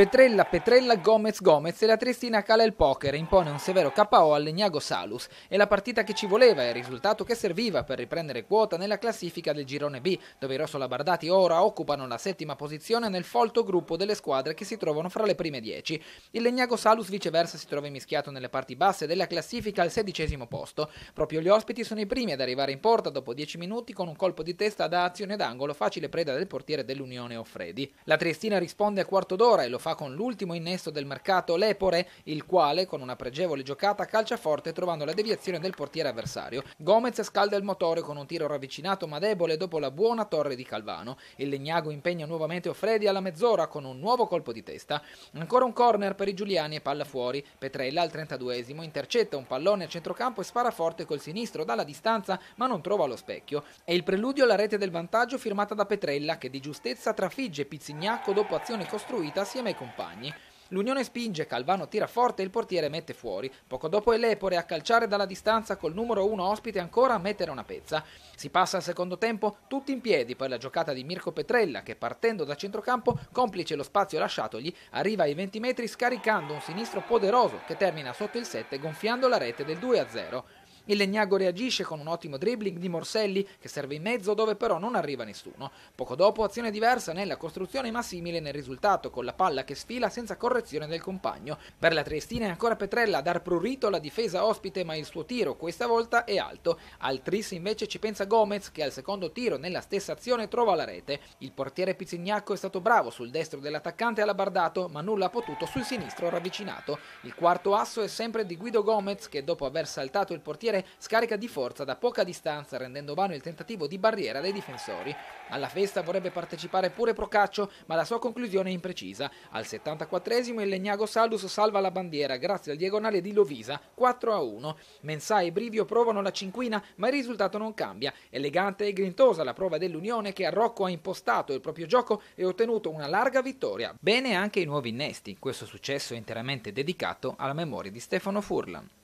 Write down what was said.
Petrella, Petrella, Gomez, Gomez e la Triestina cala il poker e impone un severo KO al Legnago Salus. È la partita che ci voleva e il risultato che serviva per riprendere quota nella classifica del girone B, dove i rossolabardati ora occupano la settima posizione nel folto gruppo delle squadre che si trovano fra le prime dieci. Il Legnago Salus viceversa si trova mischiato nelle parti basse della classifica al sedicesimo posto. Proprio gli ospiti sono i primi ad arrivare in porta dopo dieci minuti con un colpo di testa da azione d'angolo facile preda del portiere dell'Unione Offredi. La Triestina risponde a quarto d'ora e lo fa fa con l'ultimo innesto del mercato Lepore, il quale con una pregevole giocata calcia forte trovando la deviazione del portiere avversario. Gomez scalda il motore con un tiro ravvicinato ma debole dopo la buona torre di Calvano. Il Legnago impegna nuovamente Offredi alla mezz'ora con un nuovo colpo di testa. Ancora un corner per i Giuliani e palla fuori. Petrella al 32esimo intercetta un pallone a centrocampo e spara forte col sinistro dalla distanza ma non trova lo specchio. È il preludio alla rete del vantaggio firmata da Petrella che di giustezza trafigge Pizzignacco dopo azione costruita assieme ai compagni, L'Unione spinge, Calvano tira forte e il portiere mette fuori. Poco dopo è Lepore a calciare dalla distanza col numero uno ospite ancora a mettere una pezza. Si passa al secondo tempo tutti in piedi poi la giocata di Mirko Petrella che partendo da centrocampo, complice lo spazio lasciatogli, arriva ai 20 metri scaricando un sinistro poderoso che termina sotto il 7 gonfiando la rete del 2-0. Il Legnago reagisce con un ottimo dribbling di Morselli che serve in mezzo dove però non arriva nessuno. Poco dopo azione diversa nella costruzione ma simile nel risultato con la palla che sfila senza correzione del compagno. Per la Triestina è ancora Petrella a dar prurito alla difesa ospite ma il suo tiro questa volta è alto. Al tris invece ci pensa Gomez che al secondo tiro nella stessa azione trova la rete. Il portiere Pizzignacco è stato bravo sul destro dell'attaccante alabardato ma nulla ha potuto sul sinistro ravvicinato. Il quarto asso è sempre di Guido Gomez che dopo aver saltato il portiere portiere scarica di forza da poca distanza rendendo vano il tentativo di barriera dei difensori. Alla festa vorrebbe partecipare pure Procaccio, ma la sua conclusione è imprecisa. Al 74esimo il Legnago Saldus salva la bandiera grazie al diagonale di Lovisa 4 a 1. Mensà e Brivio provano la cinquina, ma il risultato non cambia. Elegante e grintosa la prova dell'Unione che a Rocco ha impostato il proprio gioco e ottenuto una larga vittoria. Bene anche i nuovi innesti. Questo successo è interamente dedicato alla memoria di Stefano Furlan.